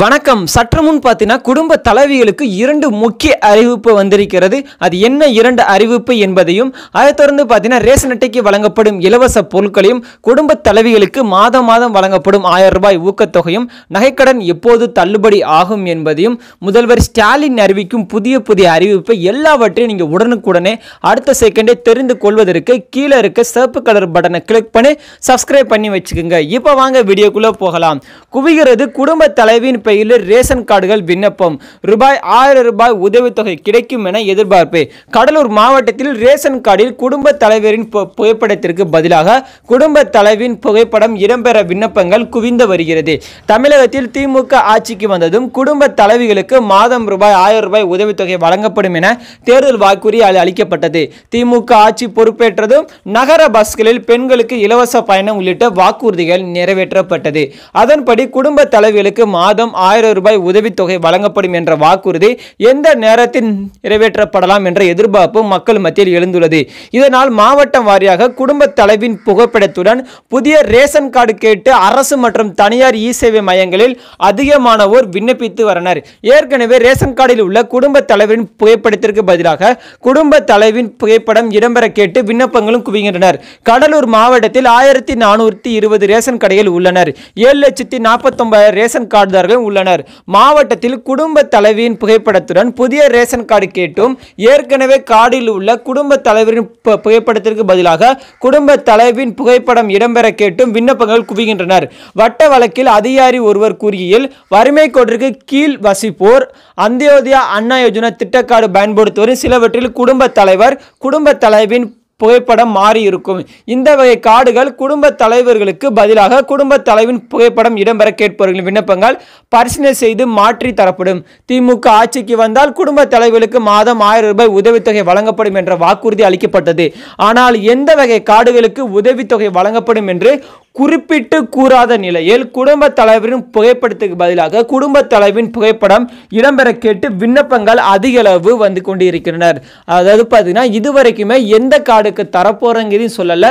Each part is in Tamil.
வணக்கம் சற்று முன் பார்த்தீங்கன்னா குடும்ப தலைவிகளுக்கு இரண்டு முக்கிய அறிவிப்பு வந்திருக்கிறது அது என்ன இரண்டு அறிவிப்பு என்பதையும் அதை தொடர்ந்து பார்த்தீங்கன்னா ரேஷன் அட்டைக்கு வழங்கப்படும் இலவச பொருட்களையும் குடும்ப தலைவிகளுக்கு மாதம் மாதம் வழங்கப்படும் ஆயிரம் ரூபாய் ஊக்கத்தொகையும் நகைக்கடன் எப்போது தள்ளுபடி ஆகும் என்பதையும் முதல்வர் ஸ்டாலின் அறிவிக்கும் புதிய புதிய அறிவிப்பை எல்லாவற்றையும் நீங்கள் உடனுக்குடனே அடுத்த செகண்டே தெரிந்து கொள்வதற்கு கீழே இருக்க சிவப்பு கலர் பட்டனை கிளிக் பண்ணி சப்ஸ்கிரைப் பண்ணி வச்சுக்கோங்க இப்போ வாங்க வீடியோக்குள்ளே போகலாம் குவிகிறது குடும்ப தலைவியின் பையில் ரேஷன் கார்டுகள் விண்ணப்பம் ரூபாய் ஆயிரம் ரூபாய் உதவித்தொகை கிடைக்கும் என எதிர்பார்ப்பு கடலூர் மாவட்டத்தில் ரேஷன் கார்டில் குடும்ப தலைவரின் புகைப்படத்திற்கு பதிலாக குடும்ப தலைவின் புகைப்படம் இடம்பெற விண்ணப்பங்கள் குவிந்து வருகிறது தமிழகத்தில் திமுக ஆட்சிக்கு வந்ததும் குடும்ப தலைவிகளுக்கு மாதம் ரூபாய் ஆயிரம் ரூபாய் உதவித்தொகை வழங்கப்படும் என தேர்தல் வாக்குறுதி அளிக்கப்பட்டது திமுக ஆட்சி பொறுப்பேற்றதும் நகர பஸ்களில் பெண்களுக்கு இலவச பயணம் உள்ளிட்ட வாக்குறுதிகள் நிறைவேற்றப்பட்டது அதன்படி குடும்ப தலைவிகளுக்கு மாதம் ஆயிரம் ரூபாய் உதவித்தொகை வழங்கப்படும் என்ற வாக்குறுதி எந்த நேரத்தில் நிறைவேற்றப்படலாம் என்ற எதிர்பார்ப்பு மக்கள் மத்தியில் எழுந்துள்ளது இதனால் மாவட்டம் வாரியாக குடும்ப தலைவின் புகைப்படத்துடன் புதிய ரேஷன் கார்டு கேட்டு அரசு மற்றும் தனியார் இ சேவை மையங்களில் அதிகமானோர் விண்ணப்பித்து வரனர் ஏற்கனவே ரேஷன் கார்டில் உள்ள குடும்ப தலைவரின் புகைப்படத்திற்கு பதிலாக குடும்ப தலைவின் புகைப்படம் இடம்பெற கேட்டு விண்ணப்பங்களும் குவிகின்றனர் கடலூர் மாவட்டத்தில் ஆயிரத்தி நானூற்றி இருபது ரேஷன் கடைகள் உள்ளனர் ஏழு லட்சத்தி நாற்பத்தொன்பதாயிரம் ரேஷன் கார்டுதாரர்கள் உள்ளனர் மாவட்டத்தில் குடும்ப தலைவியின் புகைப்படத்துடன் புதிய ரேஷன் கார்டு கேட்டும் ஏற்கனவே கார்டில் உள்ள குடும்ப தலைவரின் புகைப்படத்திற்கு பதிலாக குடும்ப தலைவின் புகைப்படம் இடம்பெற கேட்டும் விண்ணப்பங்கள் குவிகின்றனர் வட்ட வழக்கில் அதிகாரி ஒருவர் கூறியில் வறுமை கோட்டிற்கு கீழ் வசிப்போர் அந்தியோதயா அண்ணா யோஜனா திட்டக்கார்டு பயன்படுத்துவோரின் சிலவற்றில் குடும்ப தலைவர் குடும்ப தலைவின் புகைப்படம் மாறியிருக்கும் இந்த வகை கார்டுகள் குடும்ப தலைவர்களுக்கு பதிலாக குடும்ப தலைவின் புகைப்படம் இடம்பெற கேட்பவர்களின் விண்ணப்பங்கள் பரிசீலனை செய்து மாற்றி தரப்படும் திமுக ஆட்சிக்கு வந்தால் குடும்ப தலைவர்களுக்கு மாதம் ஆயிரம் ரூபாய் உதவித்தொகை வழங்கப்படும் என்ற வாக்குறுதி அளிக்கப்பட்டது ஆனால் எந்த வகை கார்டுகளுக்கு உதவித்தொகை வழங்கப்படும் என்று குறிப்பிட்டு கூறாத நிலையில் குடும்ப தலைவரின் புகைப்படத்துக்கு பதிலாக குடும்ப தலைவின் புகைப்படம் இடம்பெற கேட்டு விண்ணப்பங்கள் அதிக அளவு வந்து கொண்டு இருக்கின்றனர் அதாவது பார்த்தீங்கன்னா இதுவரைக்குமே எந்த கார்டுக்கு தரப்போறங்கிறதையும் சொல்லலை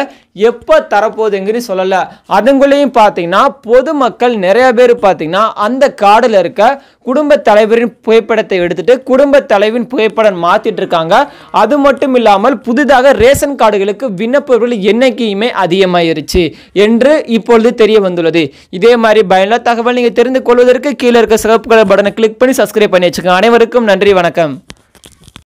எப்போ தரப்போகுதுங்கிறது சொல்லலை அதுங்களையும் பார்த்தீங்கன்னா பொதுமக்கள் நிறைய பேர் பார்த்தீங்கன்னா அந்த கார்டில் இருக்க குடும்ப தலைவரின் புகைப்படத்தை எடுத்துட்டு குடும்ப தலைவின் புகைப்படம் மாற்றிட்டு இருக்காங்க அது மட்டும் இல்லாமல் புதிதாக ரேஷன் கார்டுகளுக்கு விண்ணப்பவர்கள் என்னைக்குமே அதிகமாயிருச்சு என்று இப்பொழுது தெரிய வந்துள்ளது இதே மாதிரி பயனுள்ள தகவல் நீங்கள் தெரிந்து கொள்வதற்கு கீழே இருக்க சிறப்பு கலர் பட்டனை கிளிக் பண்ணி சப்ஸ்கிரைப் பண்ணி வச்சுக்கோங்க அனைவருக்கும் நன்றி வணக்கம்